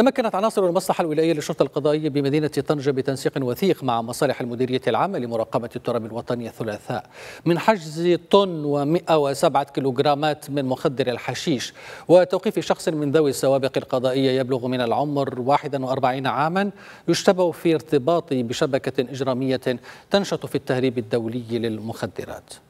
تمكنت عناصر المصلحة الولائية للشرطة القضائية بمدينة طنجة بتنسيق وثيق مع مصالح المديرية العامة لمراقبة التراب الوطني الثلاثاء من حجز طن و107 كيلوغرامات من مخدر الحشيش وتوقيف شخص من ذوي السوابق القضائية يبلغ من العمر 41 عاما يشتبه في ارتباطه بشبكة إجرامية تنشط في التهريب الدولي للمخدرات